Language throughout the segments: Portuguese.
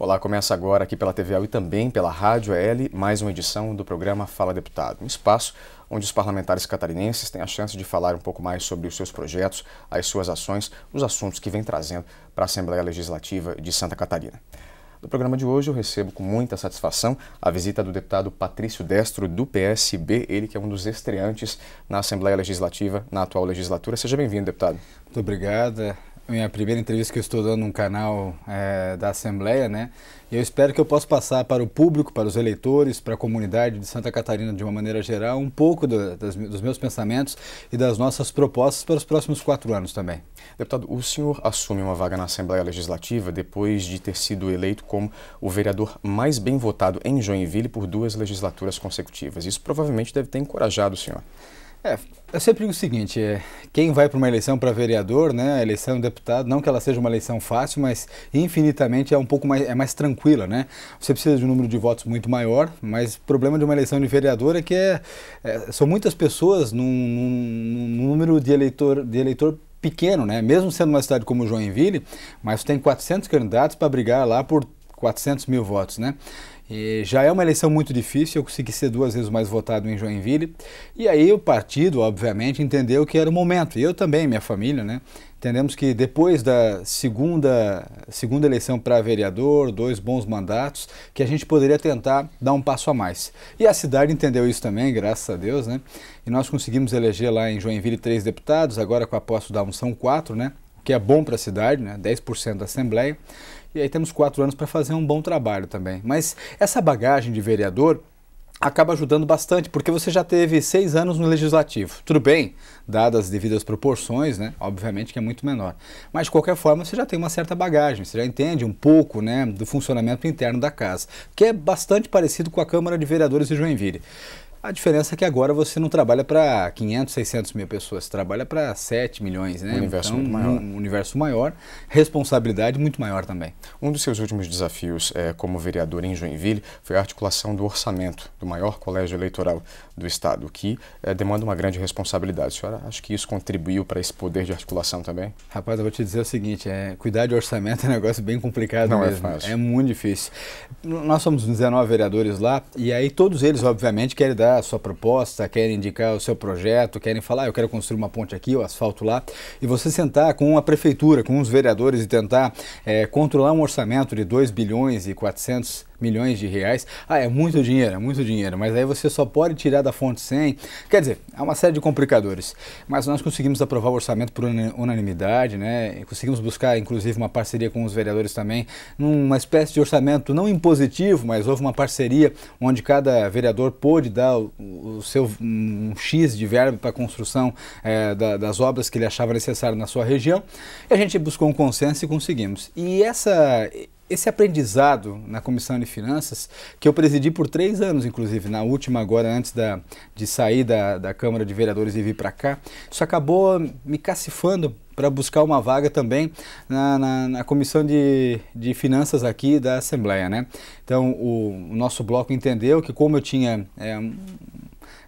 Olá, começa agora aqui pela TVL e também pela Rádio L mais uma edição do programa Fala Deputado, um espaço onde os parlamentares catarinenses têm a chance de falar um pouco mais sobre os seus projetos, as suas ações, os assuntos que vem trazendo para a Assembleia Legislativa de Santa Catarina. No programa de hoje eu recebo com muita satisfação a visita do deputado Patrício Destro, do PSB, ele que é um dos estreantes na Assembleia Legislativa na atual legislatura. Seja bem-vindo, deputado. Muito obrigado minha primeira entrevista que eu estou dando num canal é, da Assembleia, né? E eu espero que eu possa passar para o público, para os eleitores, para a comunidade de Santa Catarina de uma maneira geral, um pouco do, das, dos meus pensamentos e das nossas propostas para os próximos quatro anos também. Deputado, o senhor assume uma vaga na Assembleia Legislativa depois de ter sido eleito como o vereador mais bem votado em Joinville por duas legislaturas consecutivas. Isso provavelmente deve ter encorajado o senhor. É, eu sempre digo o seguinte, é, quem vai para uma eleição para vereador, né, eleição de deputado, não que ela seja uma eleição fácil, mas infinitamente é um pouco mais, é mais tranquila, né? Você precisa de um número de votos muito maior, mas o problema de uma eleição de vereador é que é, é são muitas pessoas num, num, num número de eleitor, de eleitor pequeno, né? Mesmo sendo uma cidade como Joinville, mas tem 400 candidatos para brigar lá por 400 mil votos, né? E já é uma eleição muito difícil, eu consegui ser duas vezes mais votado em Joinville. E aí o partido, obviamente, entendeu que era o momento. E eu também, minha família, né? Entendemos que depois da segunda, segunda eleição para vereador, dois bons mandatos, que a gente poderia tentar dar um passo a mais. E a cidade entendeu isso também, graças a Deus, né? E nós conseguimos eleger lá em Joinville três deputados, agora com a posse da um são quatro, né? O que é bom para a cidade, né? 10% da Assembleia e aí temos quatro anos para fazer um bom trabalho também. Mas essa bagagem de vereador acaba ajudando bastante, porque você já teve seis anos no legislativo. Tudo bem, dadas as devidas proporções, né? Obviamente que é muito menor. Mas de qualquer forma, você já tem uma certa bagagem, você já entende um pouco, né, do funcionamento interno da casa, que é bastante parecido com a Câmara de Vereadores de Joinville. A diferença é que agora você não trabalha para 500, 600 mil pessoas, você trabalha para 7 milhões, né? Um universo então, muito maior. Um universo maior, responsabilidade muito maior também. Um dos seus últimos desafios é, como vereador em Joinville foi a articulação do orçamento do maior colégio eleitoral do Estado, que é, demanda uma grande responsabilidade. A senhora acha que isso contribuiu para esse poder de articulação também? Rapaz, eu vou te dizer o seguinte, é, cuidar de orçamento é um negócio bem complicado não é mesmo. É, fácil. é muito difícil. Nós somos 19 vereadores lá e aí todos eles, obviamente, querem dar indicar a sua proposta, querem indicar o seu projeto, querem falar, ah, eu quero construir uma ponte aqui, o asfalto lá, e você sentar com a prefeitura, com os vereadores e tentar é, controlar um orçamento de 2 bilhões e 400 milhões de reais. Ah, é muito dinheiro, é muito dinheiro, mas aí você só pode tirar da fonte 100. Quer dizer, há é uma série de complicadores. Mas nós conseguimos aprovar o orçamento por unanimidade, né? E conseguimos buscar, inclusive, uma parceria com os vereadores também, numa espécie de orçamento não impositivo, mas houve uma parceria onde cada vereador pôde dar o, o seu um X de verba para a construção é, da, das obras que ele achava necessário na sua região. E a gente buscou um consenso e conseguimos. E essa esse aprendizado na Comissão de Finanças, que eu presidi por três anos, inclusive, na última agora, antes da, de sair da, da Câmara de Vereadores e vir para cá, isso acabou me cacifando para buscar uma vaga também na, na, na Comissão de, de Finanças aqui da Assembleia, né? Então, o, o nosso bloco entendeu que como eu tinha... É,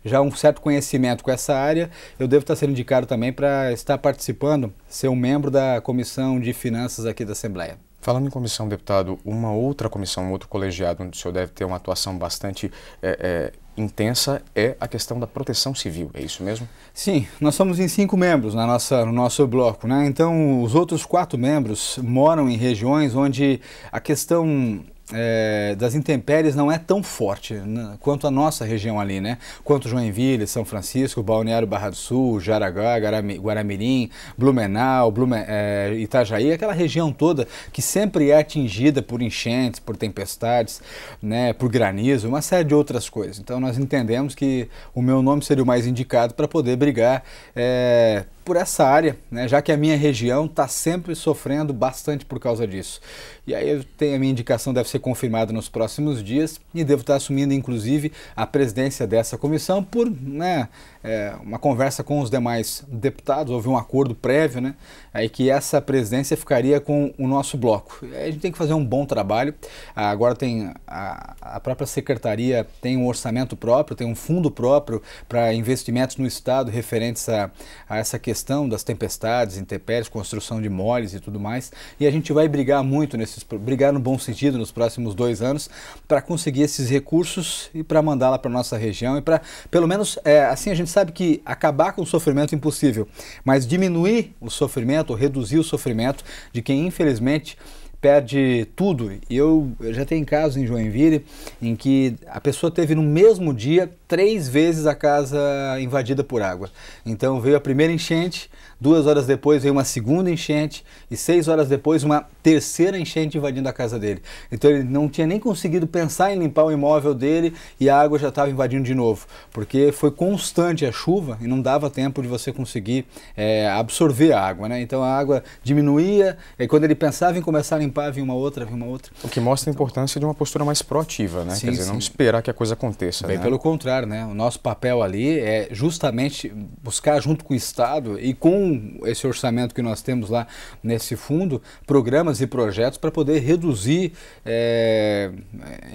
já um certo conhecimento com essa área, eu devo estar tá sendo indicado também para estar participando, ser um membro da Comissão de Finanças aqui da Assembleia. Falando em comissão, deputado, uma outra comissão, um outro colegiado onde o senhor deve ter uma atuação bastante é, é, intensa é a questão da proteção civil, é isso mesmo? Sim, nós somos em cinco membros na nossa, no nosso bloco, né? Então, os outros quatro membros moram em regiões onde a questão é, das intempéries não é tão forte né, quanto a nossa região ali, né? Quanto Joinville, São Francisco, Balneário Barra do Sul, Jaragá, Guaramirim, Blumenau, Blumen, é, Itajaí, aquela região toda que sempre é atingida por enchentes, por tempestades, né, por granizo, uma série de outras coisas. Então nós entendemos que o meu nome seria o mais indicado para poder brigar. É, por essa área, né, já que a minha região está sempre sofrendo bastante por causa disso. E aí eu tenho a minha indicação deve ser confirmada nos próximos dias e devo estar assumindo inclusive a presidência dessa comissão por né, é, uma conversa com os demais deputados, houve um acordo prévio, né, aí que essa presidência ficaria com o nosso bloco. a gente tem que fazer um bom trabalho. Agora tem a, a própria secretaria tem um orçamento próprio, tem um fundo próprio para investimentos no estado referentes a, a essa questão questão das tempestades, intempéries, construção de moles e tudo mais. E a gente vai brigar muito nesses, brigar no bom sentido nos próximos dois anos para conseguir esses recursos e para mandá-la para nossa região e para, pelo menos, é, assim a gente sabe que acabar com o sofrimento é impossível, mas diminuir o sofrimento, ou reduzir o sofrimento de quem infelizmente perde tudo. E eu, eu já tenho casos em Joinville em que a pessoa teve no mesmo dia três vezes a casa invadida por água. Então veio a primeira enchente, duas horas depois veio uma segunda enchente e seis horas depois uma terceira enchente invadindo a casa dele. Então ele não tinha nem conseguido pensar em limpar o imóvel dele e a água já estava invadindo de novo, porque foi constante a chuva e não dava tempo de você conseguir é, absorver a água, né? Então a água diminuía e quando ele pensava em começar a limpar vinha uma outra, vinha uma outra. O que mostra então... a importância de uma postura mais proativa, né? Sim, Quer dizer, sim. não esperar que a coisa aconteça. Bem né? pelo contrário lugar, né? O nosso papel ali é justamente buscar junto com o Estado e com esse orçamento que nós temos lá nesse fundo, programas e projetos para poder reduzir, é,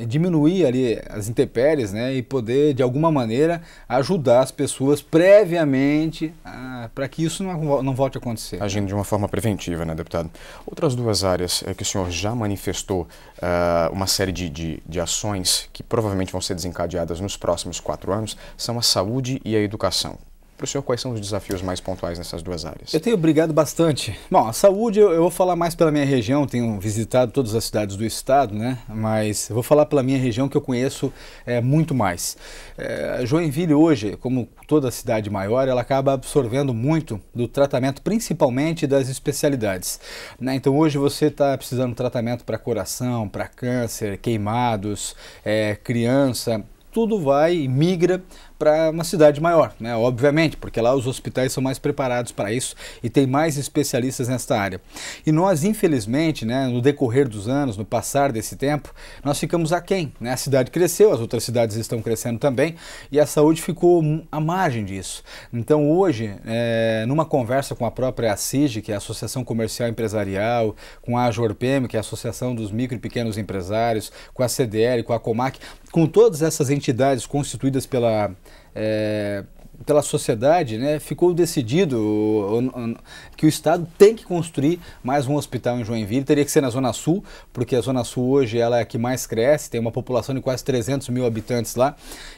diminuir ali as intempéries, né? E poder de alguma maneira ajudar as pessoas previamente para que isso não, não volte a acontecer. Agindo de uma forma preventiva, né, deputado? Outras duas áreas é que o senhor já manifestou uh, uma série de, de, de ações que provavelmente vão ser desencadeadas nos próximos quatro quatro anos são a saúde e a educação. Para o senhor, quais são os desafios mais pontuais nessas duas áreas? Eu tenho brigado bastante. Bom, a saúde eu, eu, vou falar mais pela minha região, tenho visitado todas as cidades do estado, né? Mas eu vou falar pela minha região que eu conheço é, muito mais. É, Joinville hoje, como toda cidade maior, ela acaba absorvendo muito do tratamento, principalmente das especialidades. Né? Então hoje você está precisando de tratamento para coração, para câncer, queimados, é, criança tudo vai migra para uma cidade maior, né? obviamente, porque lá os hospitais são mais preparados para isso e tem mais especialistas nesta área. E nós, infelizmente, né, no decorrer dos anos, no passar desse tempo, nós ficamos aquém. Né? A cidade cresceu, as outras cidades estão crescendo também e a saúde ficou à margem disso. Então, hoje, é, numa conversa com a própria ACIG, que é a Associação Comercial Empresarial, com a AJORPM, que é a Associação dos Micro e Pequenos Empresários, com a CDL, com a COMAC, com todas essas entidades constituídas pela é, pela sociedade, né, ficou decidido o, o, que o Estado tem que construir mais um hospital em Joinville. Teria que ser na Zona Sul, porque a Zona Sul hoje ela é a que mais cresce, tem uma população de quase 300 mil habitantes lá.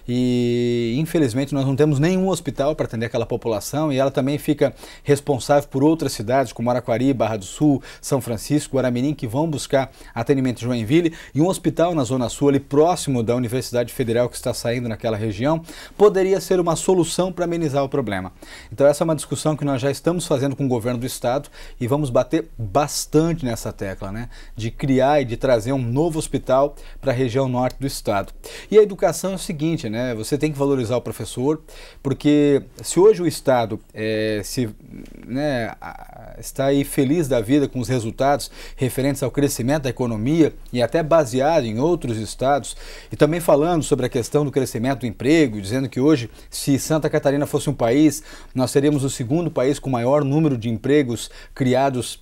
E infelizmente, nós não temos nenhum hospital para atender aquela população e ela também fica responsável por outras cidades, como Araquari, Barra do Sul, São Francisco, Guaramirim, que vão buscar atendimento em Joinville. E um hospital na Zona Sul, ali próximo da Universidade Federal que está saindo naquela região, poderia ser uma solução para amenizar o problema. Então, essa é uma discussão que nós já estamos fazendo com o governo do Estado e vamos bater bastante nessa tecla, né? De criar e de trazer um novo hospital para a região norte do Estado. E a educação é o seguinte, né? Você tem que valorizar valorizar o professor, porque se hoje o Estado é, se, né, está aí feliz da vida com os resultados referentes ao crescimento da economia e até baseado em outros estados, e também falando sobre a questão do crescimento do emprego, dizendo que hoje, se Santa Catarina fosse um país, nós seríamos o segundo país com maior número de empregos criados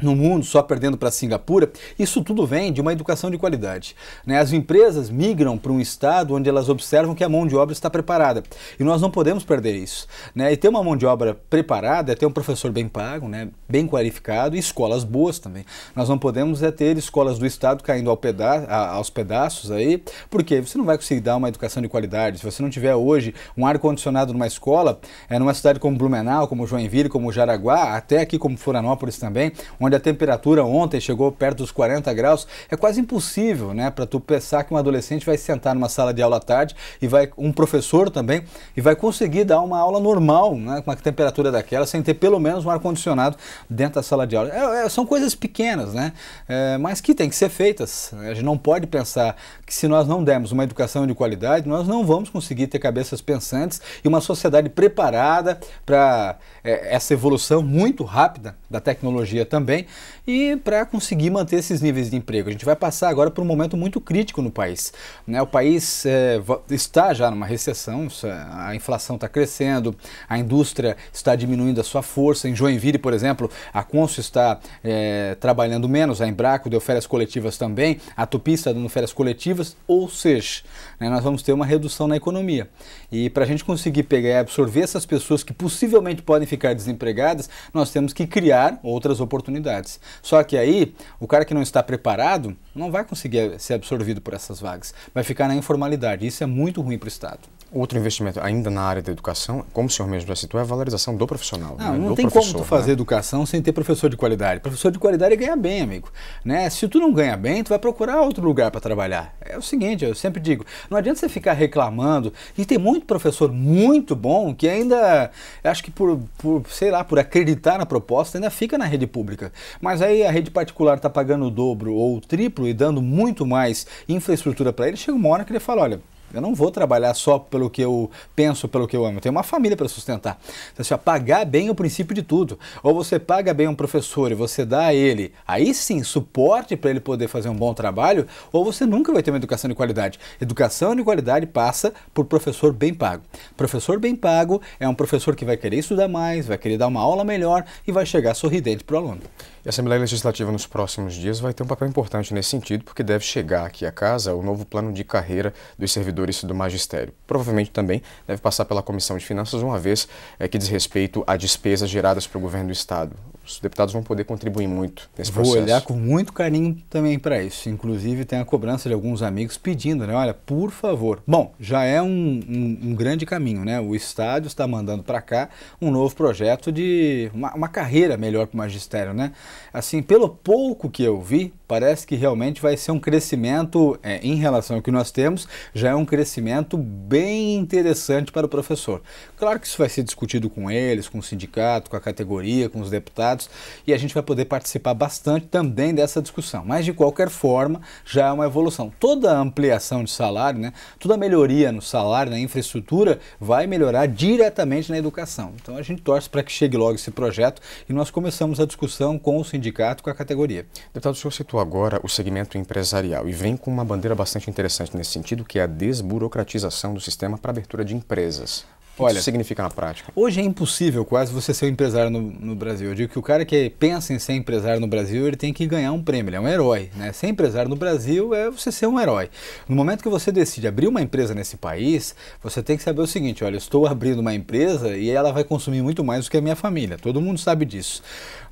no mundo, só perdendo para Singapura, isso tudo vem de uma educação de qualidade. Né? As empresas migram para um estado onde elas observam que a mão de obra está preparada. E nós não podemos perder isso. Né? E ter uma mão de obra preparada é ter um professor bem pago, né? bem qualificado e escolas boas também. Nós não podemos é ter escolas do estado caindo ao peda a, aos pedaços aí, porque você não vai conseguir dar uma educação de qualidade. Se você não tiver hoje um ar-condicionado numa escola, é, numa cidade como Blumenau, como Joinville, como Jaraguá, até aqui como Florianópolis também, onde a temperatura ontem chegou perto dos 40 graus, é quase impossível, né, para tu pensar que um adolescente vai sentar numa sala de aula à tarde e vai um professor também e vai conseguir dar uma aula normal, né, com a temperatura daquela, sem ter pelo menos um ar condicionado dentro da sala de aula. É, é, são coisas pequenas, né, é, mas que têm que ser feitas. Né, a gente não pode pensar que se nós não dermos uma educação de qualidade, nós não vamos conseguir ter cabeças pensantes e uma sociedade preparada para é, essa evolução muito rápida da tecnologia também e para conseguir manter esses níveis de emprego. A gente vai passar agora por um momento muito crítico no país. Né? O país é, está já numa recessão, é, a inflação está crescendo, a indústria está diminuindo a sua força. Em Joinville, por exemplo, a Consul está é, trabalhando menos, a Embraco deu férias coletivas também, a Tupi está dando férias coletivas negativas, ou seja, né, nós vamos ter uma redução na economia. E para a gente conseguir pegar e absorver essas pessoas que possivelmente podem ficar desempregadas, nós temos que criar outras oportunidades. Só que aí, o cara que não está preparado não vai conseguir ser absorvido por essas vagas, vai ficar na informalidade. Isso é muito ruim para o Estado. Outro investimento ainda na área da educação, como o senhor mesmo já citou, é a valorização do profissional. Não, né? não do tem como tu fazer né? educação sem ter professor de qualidade. Professor de qualidade é ganha bem, amigo. Né? Se tu não ganha bem, tu vai procurar outro lugar para trabalhar. É o seguinte, eu sempre digo, não adianta você ficar reclamando. E tem muito professor muito bom que ainda, acho que por, por sei lá, por acreditar na proposta, ainda fica na rede pública. Mas aí a rede particular está pagando o dobro ou o triplo e dando muito mais infraestrutura para ele, chega uma hora que ele fala, olha, eu não vou trabalhar só pelo que eu penso, pelo que eu amo. Eu tenho uma família para sustentar. Então, se assim, pagar bem é o princípio de tudo. Ou você paga bem um professor e você dá a ele, aí sim, suporte para ele poder fazer um bom trabalho, ou você nunca vai ter uma educação de qualidade. Educação de qualidade passa por professor bem pago. Professor bem pago é um professor que vai querer estudar mais, vai querer dar uma aula melhor e vai chegar sorridente para o aluno. E a Assembleia Legislativa nos próximos dias vai ter um papel importante nesse sentido, porque deve chegar aqui à casa o novo plano de carreira dos servidores servidores do magistério. Provavelmente também deve passar pela Comissão de Finanças, uma vez é, que diz respeito a despesas geradas pelo governo do Estado. Os deputados vão poder contribuir muito nesse Vou processo. Vou olhar com muito carinho também para isso. Inclusive, tem a cobrança de alguns amigos pedindo, né? Olha, por favor. Bom, já é um, um, um grande caminho, né? O Estado está mandando para cá um novo projeto de uma, uma carreira melhor para o magistério, né? Assim, pelo pouco que eu vi, parece que realmente vai ser um crescimento é, em relação ao que nós temos, já é um crescimento bem interessante para o professor. Claro que isso vai ser discutido com eles, com o sindicato, com a categoria, com os deputados, e a gente vai poder participar bastante também dessa discussão. Mas de qualquer forma, já é uma evolução. Toda ampliação de salário, né, toda melhoria no salário, na infraestrutura, vai melhorar diretamente na educação. Então a gente torce para que chegue logo esse projeto e nós começamos a discussão com o sindicato, com a categoria. Deputado, o senhor citou agora o segmento empresarial e vem com uma bandeira bastante interessante nesse sentido, que é a desburocratização do sistema para abertura de empresas. Olha, o que significa na prática? Hoje é impossível quase você ser um empresário no, no, Brasil. Eu digo que o cara que pensa em ser empresário no Brasil, ele tem que ganhar um prêmio, ele é um herói. Né? Ser empresário no Brasil é você ser um herói. No momento que você decide abrir uma empresa nesse país, você tem que saber o seguinte, olha, estou abrindo uma empresa e ela vai consumir muito mais do que a minha família. Todo mundo sabe disso.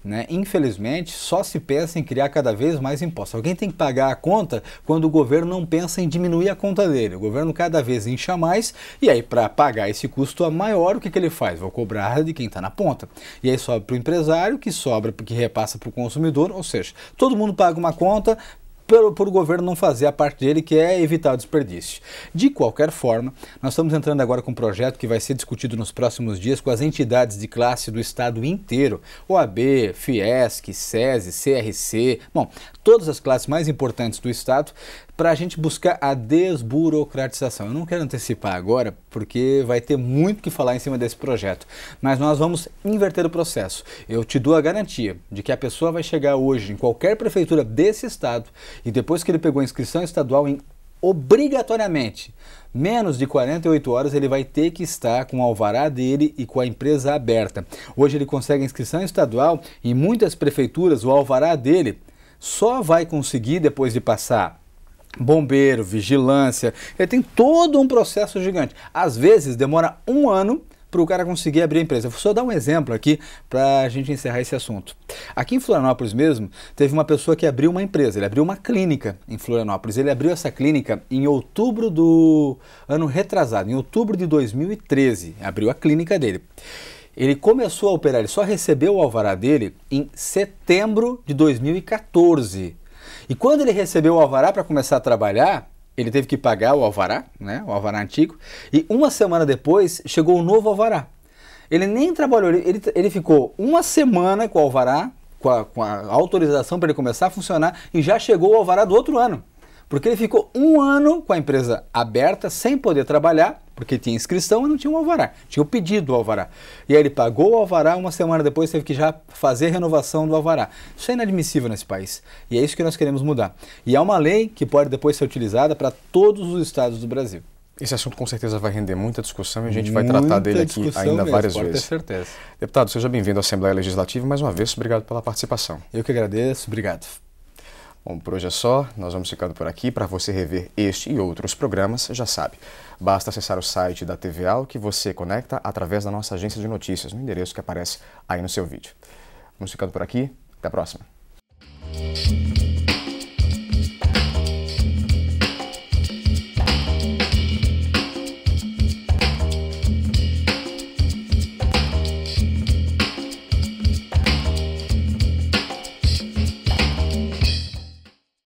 Né? Infelizmente, só se pensa em criar cada vez mais impostos. Alguém tem que pagar a conta quando o governo não pensa em diminuir a conta dele. O governo cada vez incha mais e aí para pagar esse custo a maior, o que, que ele faz? Vou cobrar de quem está na ponta. E aí sobra para o empresário, que sobra, que repassa para o consumidor, ou seja, todo mundo paga uma conta, por o governo não fazer a parte dele, que é evitar o desperdício. De qualquer forma, nós estamos entrando agora com um projeto que vai ser discutido nos próximos dias com as entidades de classe do estado inteiro: OAB, Fiesc, SESI, CRC, bom, todas as classes mais importantes do estado, para a gente buscar a desburocratização. Eu não quero antecipar agora, porque vai ter muito que falar em cima desse projeto, mas nós vamos inverter o processo. Eu te dou a garantia de que a pessoa vai chegar hoje em qualquer prefeitura desse estado e depois que ele pegou a inscrição estadual em obrigatoriamente menos de 48 horas ele vai ter que estar com o alvará dele e com a empresa aberta. Hoje ele consegue inscrição estadual em muitas prefeituras o alvará dele só vai conseguir depois de passar bombeiro, vigilância, ele tem todo um processo gigante. Às vezes demora um ano para o cara conseguir abrir a empresa. Vou só dar um exemplo aqui para a gente encerrar esse assunto. Aqui em Florianópolis mesmo, teve uma pessoa que abriu uma empresa, ele abriu uma clínica em Florianópolis. Ele abriu essa clínica em outubro do ano retrasado, em outubro de 2013, abriu a clínica dele. Ele começou a operar, ele só recebeu o alvará dele em setembro de 2014. E quando ele recebeu o alvará para começar a trabalhar, ele teve que pagar o alvará, né, o alvará antigo, e uma semana depois chegou o novo alvará. Ele nem trabalhou, ele, ele ficou uma semana com o alvará, com a, com a autorização para ele começar a funcionar, e já chegou o alvará do outro ano. Porque ele ficou um ano com a empresa aberta, sem poder trabalhar, porque tinha inscrição e não tinha um alvará, tinha o pedido do alvará. E aí ele pagou o alvará, uma semana depois teve que já fazer a renovação do alvará. Isso é inadmissível nesse país e é isso que nós queremos mudar. E é uma lei que pode depois ser utilizada para todos os estados do Brasil. Esse assunto com certeza vai render muita discussão e a gente vai muita tratar dele aqui ainda mesmo, várias vezes. Com certeza. Deputado, seja bem-vindo à Assembleia Legislativa mais uma vez. Obrigado pela participação. Eu que agradeço. Obrigado. Bom, por hoje é só, nós vamos ficando por aqui. Para você rever este e outros programas, já sabe, basta acessar o site da TVA que você conecta através da nossa agência de notícias, no endereço que aparece aí no seu vídeo. Vamos ficando por aqui, até a próxima.